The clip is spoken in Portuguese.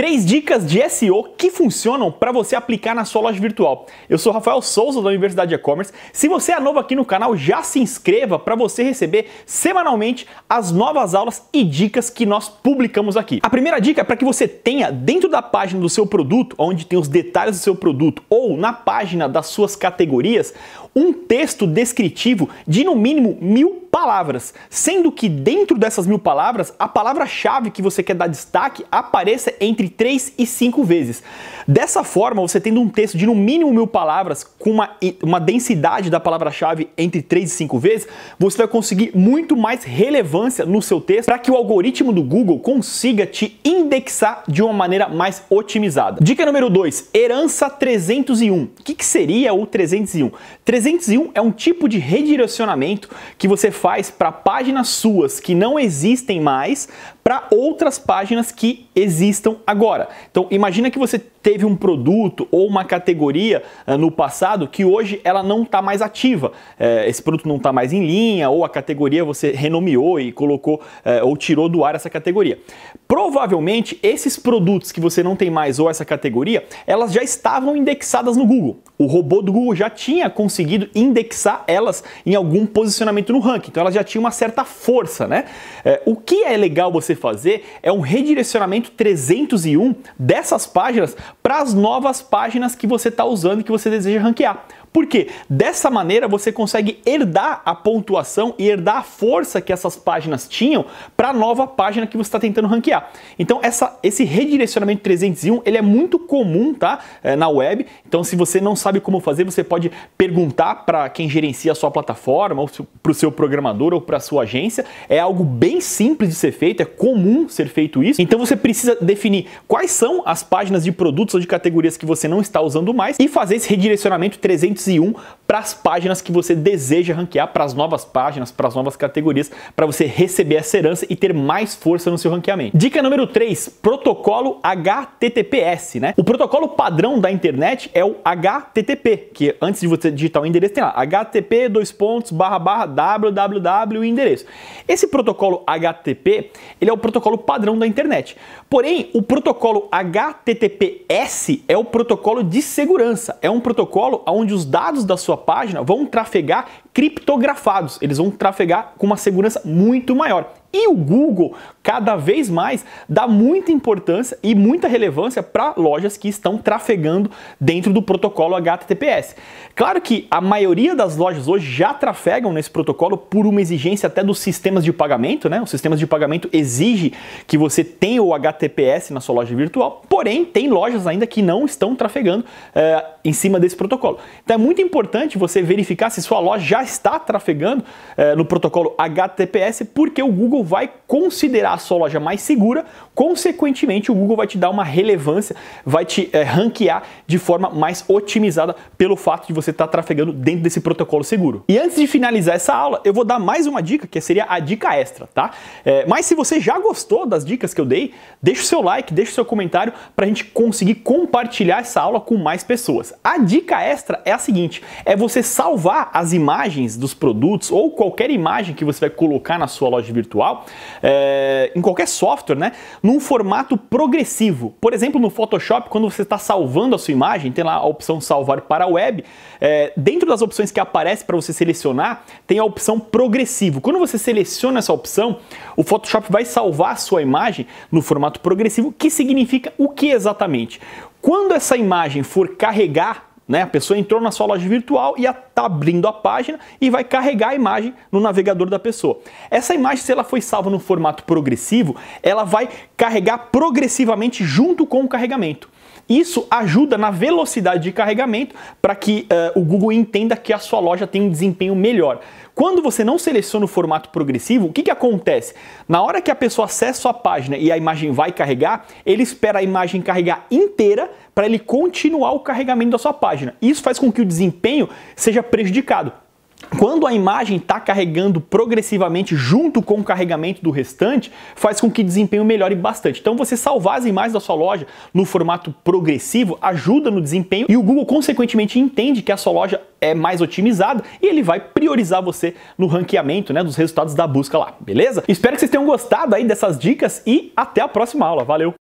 Três dicas de SEO que funcionam para você aplicar na sua loja virtual. Eu sou Rafael Souza da Universidade E-commerce. Se você é novo aqui no canal, já se inscreva para você receber semanalmente as novas aulas e dicas que nós publicamos aqui. A primeira dica é para que você tenha dentro da página do seu produto, onde tem os detalhes do seu produto, ou na página das suas categorias, um texto descritivo de no mínimo mil palavras, sendo que dentro dessas mil palavras, a palavra-chave que você quer dar destaque apareça entre três e cinco vezes. Dessa forma, você tendo um texto de no mínimo mil palavras, com uma, uma densidade da palavra-chave entre três e cinco vezes, você vai conseguir muito mais relevância no seu texto para que o algoritmo do Google consiga te indexar de uma maneira mais otimizada. Dica número 2, herança 301. O que, que seria o 301? 301 301 é um tipo de redirecionamento que você faz para páginas suas que não existem mais para outras páginas que existam agora. Então imagina que você teve um produto ou uma categoria uh, no passado que hoje ela não está mais ativa. Eh, esse produto não está mais em linha ou a categoria você renomeou e colocou eh, ou tirou do ar essa categoria. Provavelmente esses produtos que você não tem mais ou essa categoria, elas já estavam indexadas no Google. O robô do Google já tinha conseguido indexar elas em algum posicionamento no ranking. Então elas já tinham uma certa força, né? o que é legal você você fazer é um redirecionamento 301 dessas páginas para as novas páginas que você está usando e que você deseja ranquear. Porque dessa maneira você consegue herdar a pontuação e herdar a força que essas páginas tinham para a nova página que você está tentando ranquear. Então essa, esse redirecionamento 301 ele é muito comum tá? É, na web. Então se você não sabe como fazer, você pode perguntar para quem gerencia a sua plataforma, ou para o seu programador ou para a sua agência. É algo bem simples de ser feito, é comum ser feito isso. Então você precisa definir quais são as páginas de produtos ou de categorias que você não está usando mais e fazer esse redirecionamento 301 201 para as páginas que você deseja ranquear, para as novas páginas, para as novas categorias, para você receber essa herança e ter mais força no seu ranqueamento. Dica número 3, protocolo HTTPS, né? O protocolo padrão da internet é o HTTP, que antes de você digitar o endereço tem lá http dois pontos barra barra www endereço. Esse protocolo HTTP, ele é o protocolo padrão da internet. Porém, o protocolo HTTPS é o protocolo de segurança, é um protocolo onde os dados da sua página vão trafegar criptografados. Eles vão trafegar com uma segurança muito maior. E o Google, cada vez mais, dá muita importância e muita relevância para lojas que estão trafegando dentro do protocolo HTTPS. Claro que a maioria das lojas hoje já trafegam nesse protocolo por uma exigência até dos sistemas de pagamento, né? Os sistemas de pagamento exige que você tenha o HTTPS na sua loja virtual, porém tem lojas ainda que não estão trafegando é, em cima desse protocolo. Então é muito importante você verificar se sua loja já está trafegando é, no protocolo HTTPS, porque o Google vai considerar a sua loja mais segura, consequentemente, o Google vai te dar uma relevância, vai te é, ranquear de forma mais otimizada pelo fato de você estar tá trafegando dentro desse protocolo seguro. E antes de finalizar essa aula, eu vou dar mais uma dica, que seria a dica extra, tá? É, mas se você já gostou das dicas que eu dei, deixa o seu like, deixa o seu comentário para a gente conseguir compartilhar essa aula com mais pessoas. A dica extra é a seguinte: é você salvar as imagens imagens dos produtos ou qualquer imagem que você vai colocar na sua loja virtual, é, em qualquer software, né, num formato progressivo. Por exemplo, no Photoshop, quando você está salvando a sua imagem, tem lá a opção salvar para a web. É, dentro das opções que aparece para você selecionar, tem a opção progressivo. Quando você seleciona essa opção, o Photoshop vai salvar a sua imagem no formato progressivo, que significa o que exatamente? Quando essa imagem for carregar né? A pessoa entrou na sua loja virtual e está abrindo a página e vai carregar a imagem no navegador da pessoa. Essa imagem, se ela foi salva no formato progressivo, ela vai carregar progressivamente junto com o carregamento. Isso ajuda na velocidade de carregamento para que uh, o Google entenda que a sua loja tem um desempenho melhor. Quando você não seleciona o formato progressivo, o que, que acontece? Na hora que a pessoa acessa a página e a imagem vai carregar, ele espera a imagem carregar inteira para ele continuar o carregamento da sua página. Isso faz com que o desempenho seja prejudicado. Quando a imagem está carregando progressivamente junto com o carregamento do restante, faz com que desempenho melhore bastante. Então, você salvar as imagens da sua loja no formato progressivo ajuda no desempenho e o Google, consequentemente, entende que a sua loja é mais otimizada e ele vai priorizar você no ranqueamento né, dos resultados da busca lá, beleza? Espero que vocês tenham gostado aí dessas dicas e até a próxima aula. Valeu!